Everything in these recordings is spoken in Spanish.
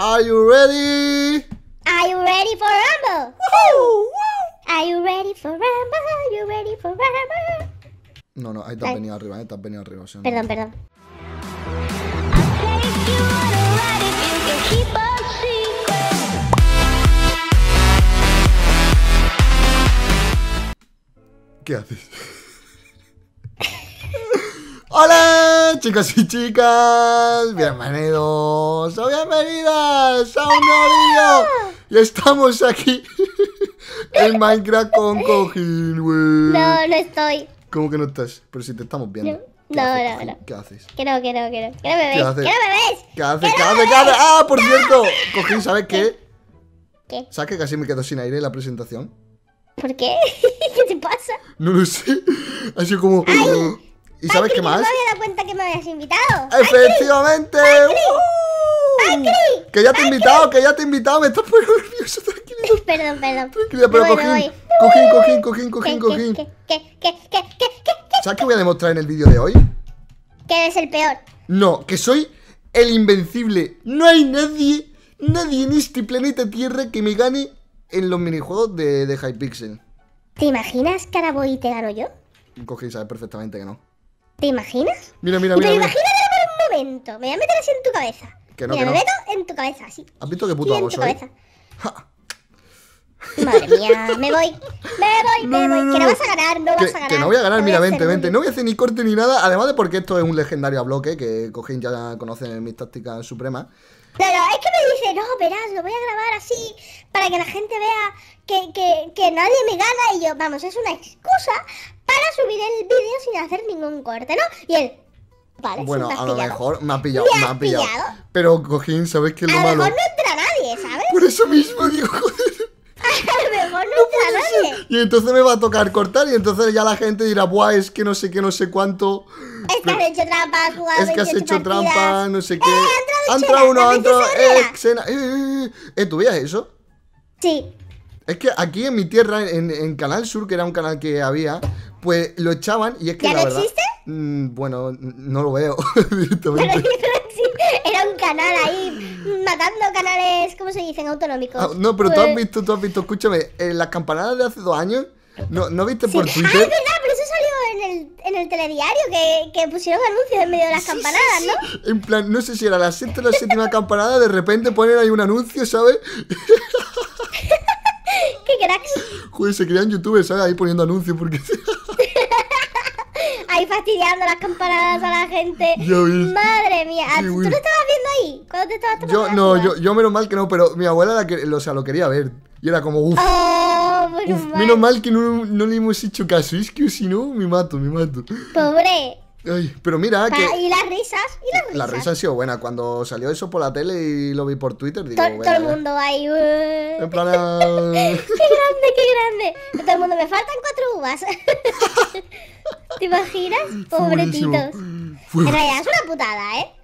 Are you ready? Are you ready for Rumble? Woo! Are you ready for Rumble? Are you ready for Rumble? No, no, ahí te has venido arriba, ahí eh, te has venido arriba. Perdón, perdón. ¿Qué haces? ¡Hola! chicas y chicas, bienvenidos o bienvenidas a un nuevo Y estamos aquí en Minecraft con Cojín, No, no estoy ¿Cómo que no estás? Pero si te estamos viendo No, no, no, ¿Qué haces? Que no, que no, que no, que no me ves, ¿Qué haces? que no me ves ¿Qué haces? ¿Qué haces? ¿Qué haces? ¡Ah, por cierto! Cojín, ¿sabes qué? ¿Qué? ¿Sabes que casi me quedo sin aire en la presentación? ¿Por qué? ¿Qué te pasa? No lo sé, ha sido como... ¿Y sabes qué más? No me había dado cuenta que me habías invitado. Efectivamente. ¡Ay, cri! ¡Uh! que ya te he invitado, que ya te he invitado. Me estás poniendo nervioso, ¡Tranquilo! Perdón, perdón. pero cojín, cojín, cojín, cojín, cojín, sabes qué voy a demostrar en el vídeo de hoy? Que eres el peor. No, que soy el invencible. No hay nadie, nadie en este planeta Tierra que me gane en los minijuegos de, de Hypixel. ¿Te imaginas que ahora voy y te gano yo? Cojín, sabes perfectamente que no. ¿Te imaginas? Mira, mira, mira. Pero imagínate por un momento. Me voy a meter así en tu cabeza. Que no, mira, me meto en tu cabeza, así. ¿Has visto qué puto hago ¿eh? Madre mía, me voy, me voy, me voy. que no vas a ganar, no vas a ganar. Que no voy a ganar, mira, vente, vente. No voy a hacer ni corte ni nada. Además de porque esto es un legendario a bloque que Cojín ya conocen mis tácticas supremas. No, no, es que me dice, no, verás, lo voy a grabar así para que la gente vea que, que, que nadie me gana. Y yo, vamos, es una excusa para subir el vídeo sin hacer ningún corte, ¿no? Y él, vale, Bueno, sí me a lo mejor me ha pillado, me, ha pillado. pillado. Pero, Cojín, ¿sabes qué es lo malo? A lo mejor no entra nadie, ¿sabes? Por eso mismo digo, A lo mejor no, entra nadie. Y entonces me va a tocar cortar y entonces ya la gente dirá, buah, es que no sé qué, no sé cuánto. Es que has hecho trampa, has Es que has hecho trampa, no sé eh, qué. Eh, ha entrado uno, ha entrado... Eh eh, eh, eh, ¿Tú veías eso? Sí. Es que aquí en mi tierra, en, Canal Sur, que era un canal que había, pues lo echaban y es que. ¿Ya la no verdad, existe? Mm, bueno, no lo veo. era un canal ahí matando canales, ¿cómo se dicen? Autonómicos. Ah, no, pero tú has pues visto, tú has visto, escúchame, en eh, las campanadas de hace dos años, ¿no, no viste por Twitter? Ah, es verdad, pero eso salió en el, en el telediario, que, pusieron anuncios en medio de las campanadas, ¿no? En plan, no sé si era la sexta o la séptima campanada, de repente ponen ahí un anuncio, ¿sabes? ¡Qué Joder, se crean youtubers, Ahí poniendo anuncios porque... ahí fastidiando las campanadas a la gente. Madre mía, ¿tú lo estabas viendo ahí? ¿Cuándo te estabas Yo, no, yo, yo, menos mal que no, pero mi abuela la que, o sea, lo quería ver. Y era como, uff. Oh, menos, mal. que no, no, le hemos hecho caso. Es que si no, me mato, me mato. Pobre. Ay, pero mira que... Y las risas, y las risas. han sido buena Cuando salió eso por la tele y lo vi por Twitter, digo... Todo, todo el mundo ahí... En plan... Ah. ¡Qué grande, qué grande! Todo el mundo, me faltan cuatro uvas. ¿Te imaginas? Pobretitos. En realidad es una putada, ¿eh?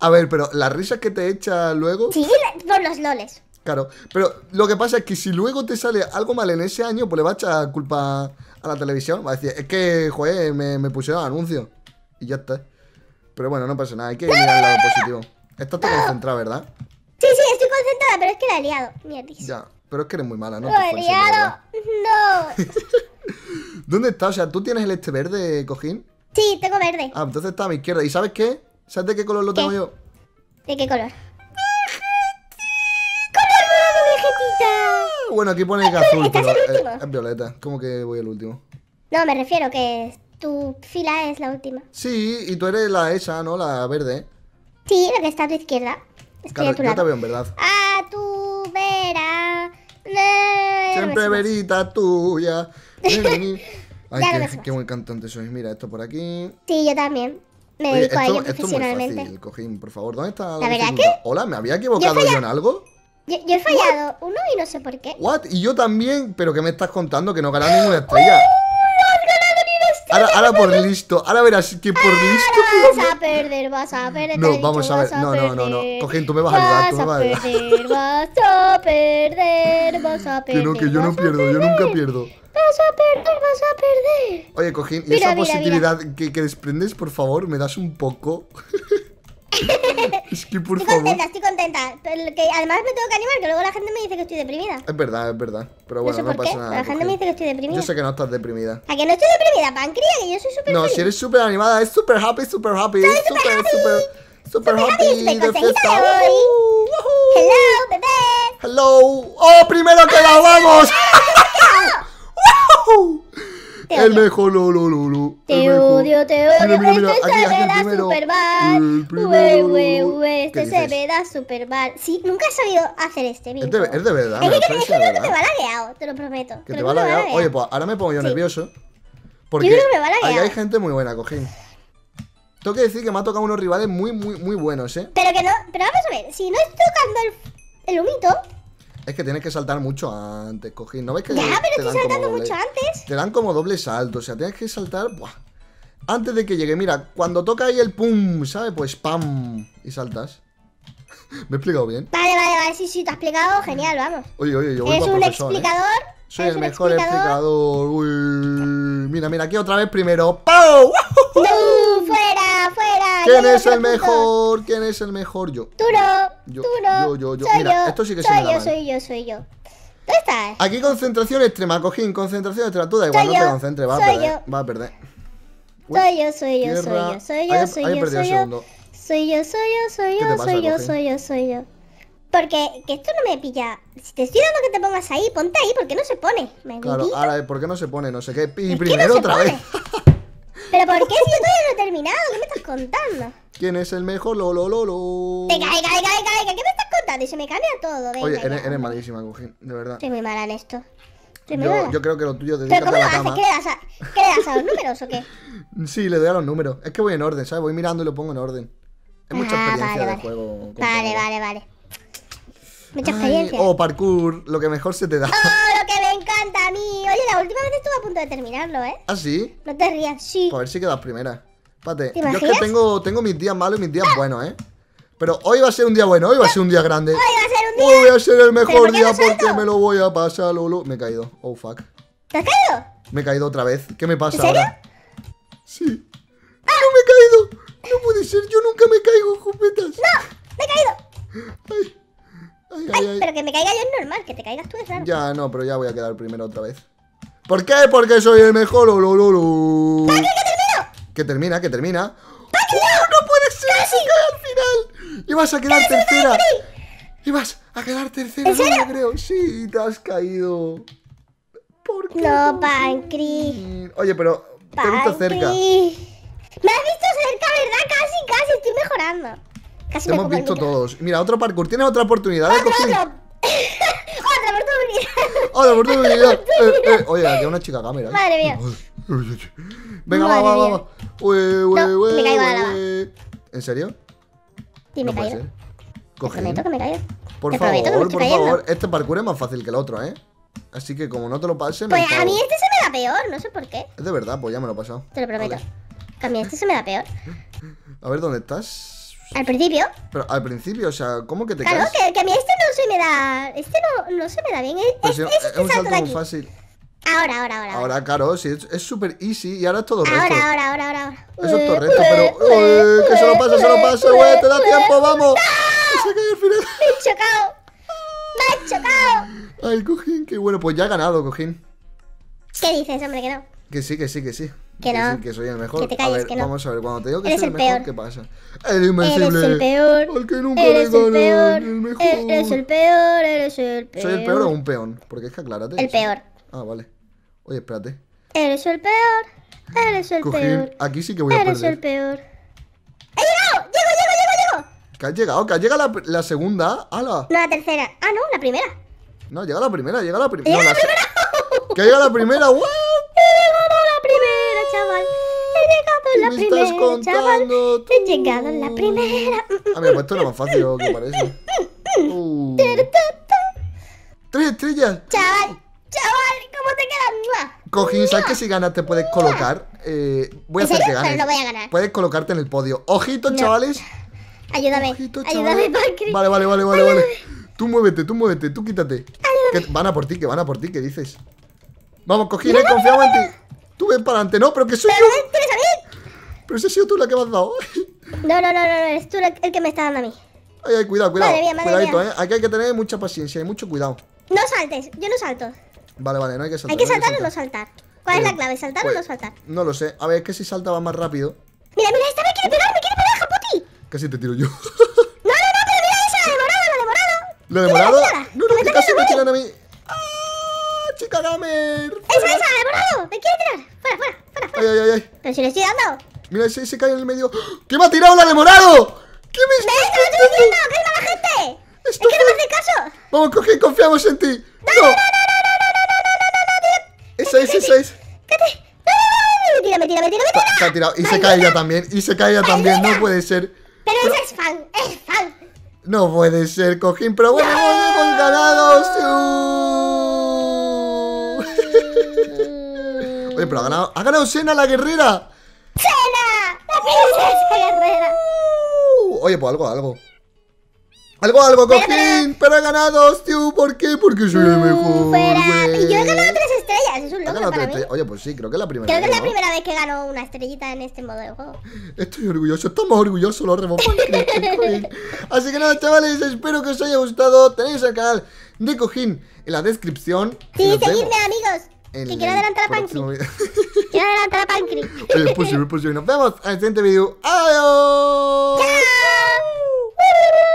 A ver, pero las risas que te echa luego... Sí, por los loles. Claro, pero lo que pasa es que si luego te sale algo mal en ese año, pues le va a echar culpa a la televisión. Va a decir, es que, joder, me, me pusieron anuncio y ya está. Pero bueno, no pasa nada, hay que mirar al lado positivo. Estás todo concentrada, ¿verdad? Sí, sí, estoy concentrada, pero es que la he liado. Ya, pero es que eres muy mala, ¿no? Lo he liado. No. ¿Dónde está? O sea, ¿tú tienes el este verde, cojín? Sí, tengo verde. Ah, entonces está a mi izquierda. ¿Y sabes qué? ¿Sabes de qué color lo tengo yo? ¿De qué color? Bueno, aquí pone que azul, ¿Estás el eh, último? Es, es, violeta. ¿Cómo que voy el último? No, me refiero que tu fila es la última. Sí, y tú eres la esa, ¿no? La verde. Sí, la que está a tu izquierda. claro, tu yo te veo en verdad. A tu vera. Siempre verita tuya. Ay, qué, qué, buen cantante sois. Mira, esto por aquí. Sí, yo también. Me dedico esto, a ello profesionalmente. Es muy fácil, cojín, por favor. ¿Dónde está la, Hola, ¿me había equivocado yo, en algo? Yo, he fallado uno y no sé por qué. ¿What? Y yo también, pero ¿qué me estás contando? Que no ganas ninguna estrella. Ahora, por listo. Ahora verás que por listo. Vas a perder, vas a perder. No, vamos a ver. No, no, no, no. Cogen, tú me vas a ayudar. Tú me vas a perder, vas a perder, vas a perder. Que no, que yo no pierdo, yo nunca pierdo. Vas a perder, vas a perder. Oye, Cojín, ¿y esa positividad Que, que desprendes, por favor, me das un poco? es que por estoy favor. contenta, estoy contenta. Pero que además me tengo que animar, que luego la gente me dice que estoy deprimida. Es verdad, es verdad. Pero bueno, no, pasa nada. la gente me dice que estoy deprimida. Yo sé que no estás deprimida. ¿A que no estoy deprimida, pancría? Que yo soy súper No, si eres súper animada, es súper happy, súper happy. Soy súper super, happy. super, super happy. happy de fiesta. Hello, bebé. Hello. ¡Oh, primero que la vamos! el mejor, lo, lo, lo, Te odio, te odio. este se se da super mal. este se da super mal. Sí, nunca he sabido hacer este vídeo. es de verdad. Es que, es que creo que te va ¿eh? lagueado, te lo prometo. Que te, va a lagueado. Oye, pues ahora me pongo yo nervioso. Porque ahí hay gente muy buena, cojín. Tengo que decir que me ha tocado unos rivales muy, muy, muy buenos, ¿eh? Pero que no, pero vamos a ver, si no es tocando el, el humito, es que tienes que saltar mucho antes, Cojín. ¿No ves que.? Ya, pero te estoy saltando mucho antes. Te dan como doble salto, o sea, tienes que saltar. Antes de que llegue, mira, cuando toca ahí el pum, ¿sabes? Pues pam. Y saltas. ¿Me he explicado bien? Vale, vale, vale, sí, sí, te has explicado, genial, vamos. Oye, oye, yo voy Eres un ¿eh? explicador. Soy el mejor explicador. Uy, mira, mira, aquí otra vez primero. ¡Pau! ¡Tú! ¡Fuera, fuera! ¿Quién es el mejor? ¿Quién es el mejor? Yo. turo yo, no. Yo, yo, yo. Soy Mira, yo. esto sí que soy se yo, soy yo, soy yo. ¿Tú estás? Aquí concentración extrema, cojín, concentración extrema. Tú da igual, no te concentres, va a perder. Yo. Va a perder. soy yo, soy yo, soy yo, soy yo, soy yo, soy yo. Soy yo, soy yo, soy yo, soy yo, soy yo, soy yo. Porque que esto no me pilla. Si te estoy dando que te pongas ahí, ponte ahí, porque no se pone. ¿Me claro, ahora, ¿por qué no se pone? No sé qué. Y primero no otra pone? vez. ¿Pero por qué si yo todavía no he terminado? ¿Qué me estás contando? ¿Quién es el mejor? Lo, lo, lo, lo. Venga, venga, venga, venga, ¿qué me estás contando? Y se me cambia todo, venga. Oye, eres, malísima, cojín, de verdad. Soy muy mala en esto. yo, creo que lo tuyo te ¿Pero cómo lo haces? ¿Qué le, das a, ¿Qué le das a los números o qué? Sí, le doy a los números. Es que voy en orden, ¿sabes? Voy mirando y lo pongo en orden. Es mucha ah, experiencia vale, juego. Vale, vale, vale. Mucha experiencia. Oh, parkour, lo que mejor se te da. ¡Oh, lo que me encanta a mí! Oye, la última vez estuve a punto de terminarlo, ¿eh? ¿Ah, sí? No te rías, sí. Pues a ver si quedas primera. Espérate, yo es que tengo, tengo mis días malos y mis días buenos, ¿eh? Pero hoy va a ser un día bueno, hoy va a ser un día grande. Hoy va a ser un día. Hoy va a ser el mejor día porque me lo voy a pasar, Lolo. Me he caído. Oh, fuck. ¿Te has caído? Me he caído otra vez. ¿Qué me pasa ¿En serio? Sí. Ah. No me he caído. No puede ser, yo nunca me caigo, jupetas. No, me he caído. Ay. Ay, ay, pero que me caiga yo es normal, que te caigas tú de raro. Ya, no, pero ya voy a quedar primero otra vez. ¿Por qué? Porque soy el mejor. lulu ¿Por que termina, que termina. ¡Oh, ¡No puede ser! ¡Casi! al final! Y vas a quedar tercera. Y vas a quedar tercera, No lo creo. Sí, te has caído. ¿Por qué? No, Pancri. Oye, pero te he cerca. Me has visto cerca, ¿verdad? Casi, casi, estoy mejorando. Casi te me hemos visto todos. Mira, otro parkour. Tienes otra oportunidad. Otro, otro. otra oportunidad. otra oportunidad. eh, eh. Oye, aquí hay una chica cámara. ¿eh? Madre mía. Venga, va, va, va. Uy, no, me caigo a la lava. ¿En serio? Sí, me caigo. Coge. Te prometo ¿eh? que me caigo. Por favor, por favor. Este parkour es más fácil que el otro, ¿eh? Así que como no te lo pases... Pues a mí este se me da peor, no sé por qué. Es de verdad, pues ya me lo he pasado. Te lo prometo. A mí este se me da peor. A ver, ¿dónde estás? Al principio. Pero al principio, o sea, ¿cómo que te caes? Claro, que, a mí este no se me da... Este no, no se me da bien. Es este, es un muy fácil. Ahora, ahora, ahora. Ahora, claro, sí, es súper easy y ahora es todo recto. Ahora, ahora, ahora, ahora. Eso es todo recto, pero. que se lo pase, se lo pase, güey, te da tiempo, vamos. ¡No! final. ¡Me he chocado! ¡Me he chocado! Ay, cojín, qué bueno. Pues ya ha ganado, cojín. ¿Qué dices, hombre, que no? Que sí, que sí, que sí. Que, no. que soy el mejor. Que te calles, a ver, que no. Vamos a ver, cuando te digo que Eres soy el, mejor, peor. ¿qué pasa? El invencible. Eres el peor. El que nunca Eres le el peor. El eh, Eres el peor, eres el peor. Soy el peor o un peón, porque es que aclárate. El peor. Ah, vale. Oye, espérate. Eres el peor. Eres el peor. Aquí sí que voy a perder. Eres el peor. ¡He llegado! ¡Llego, llego, llego, llego! ¿Que has llegado? ¿Que has llegado la, la segunda? ¡Hala! No, la tercera. Ah, no, la primera. No, llega la primera, llega la, primera! no, la, la primera. He llegado llega la primera! ¡Wow! la me primera, estás contando? Chaval, he llegado en la primera. A ver, pues esto era más fácil que parece. Uh. Tres estrellas. Chaval, Chaval, ¿cómo te quedas? Cojín, ¿sabes que si ganas te puedes colocar? Eh, voy a hacer que ganes. voy a ganar. Puedes colocarte en el podio. Ojito, chavales. Ayúdame. ayúdame, Vale, vale, vale, vale, vale. Tú muévete, tú muévete, tú quítate. Que van a por ti, que van a por ti, ¿qué dices? Vamos, Cojín, eh, confiamos en ti. Tú ven para adelante, no, pero que soy yo. Pero salir. Pero si sido tú la que me has dado. No, no, no, no, eres tú el que me está dando a mí. Ay, ay, cuidado, cuidado. Madre eh. Aquí hay que tener mucha paciencia y mucho cuidado. No saltes, yo no salto. Vale, vale, no hay que saltar. ¿Hay que saltar, o no saltar? ¿Cuál es la eh, clave? ¿Saltar o pues, no saltar? No lo sé. A ver, es que si salta más rápido. Mira, mira, esta me quiere pegar, me quiere pegar, Japuti. Casi te tiro yo. no, no, no, pero mira esa, la de morado, la de morado. ¿La de morado? No, no, que, que casi me tiran a mí. ¡Ah, chica gamer! ¡Esa, esa, la de morado! ¡Me quiere tirar! ¡Fuera, fuera, fuera! fuera. ay, ay! ¡Pero si le estoy dando! Mira, ese se cae en el medio. ¡Ah! qué me ha tirado la de morado! ¿Qué me está ¡Ves, te lo estoy diciendo! ¡Que es mala gente! no hace caso! Vamos, coge, confiamos en ti. Seis seis. 6. Mentira, mentira, mentira, Se ha tirado. Y se cae ya también. Y se cae ella también. No puede ser. Pero, ese es fan. Es fan. No puede ser, cojín. Pero bueno, no. hemos ganado. Oye, pero ha ganado. Ha ganado Sena la guerrera. ¡Sena! La princesa guerrera. Uh, oye, pues algo, algo. Algo, algo, cojín. Pero, pero... pero ganado, ¿Por qué? Porque soy el mm, mejor. Wey. Y yo he ganado Oye, pues sí, creo que es la primera vez. Creo que es la primera vez que ganó una estrellita en este modo de juego. Estoy orgulloso, estamos orgullosos los Así que nada, chavales, espero que os haya gustado. Tenéis el canal de Cojín en la descripción. Sí, seguidme, amigos. que quiero adelantar a Pancri. quiero adelantar a Pancri. es posible, es posible. Nos vemos en el siguiente vídeo. ¡Adiós! ¡Chao!